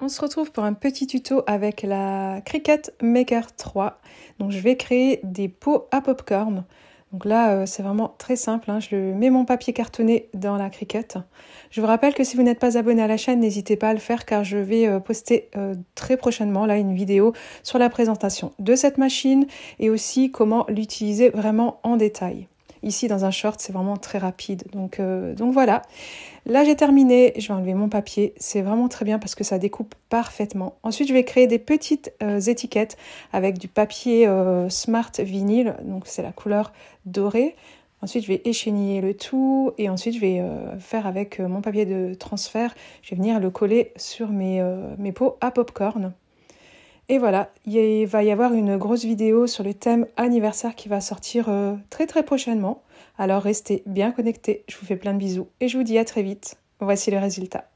On se retrouve pour un petit tuto avec la Cricut Maker 3. Donc je vais créer des pots à popcorn. Donc là, euh, c'est vraiment très simple. Hein. Je mets mon papier cartonné dans la Cricut. Je vous rappelle que si vous n'êtes pas abonné à la chaîne, n'hésitez pas à le faire car je vais euh, poster euh, très prochainement là une vidéo sur la présentation de cette machine et aussi comment l'utiliser vraiment en détail. Ici, dans un short, c'est vraiment très rapide. Donc, euh, donc voilà. Là, j'ai terminé. Je vais enlever mon papier. C'est vraiment très bien parce que ça découpe parfaitement. Ensuite, je vais créer des petites euh, étiquettes avec du papier euh, Smart Vinyl. Donc, c'est la couleur dorée. Ensuite, je vais écheniller le tout et ensuite, je vais faire avec mon papier de transfert, je vais venir le coller sur mes, mes pots à popcorn. Et voilà, il va y avoir une grosse vidéo sur le thème anniversaire qui va sortir euh, très très prochainement. Alors restez bien connectés, je vous fais plein de bisous et je vous dis à très vite. Voici le résultat.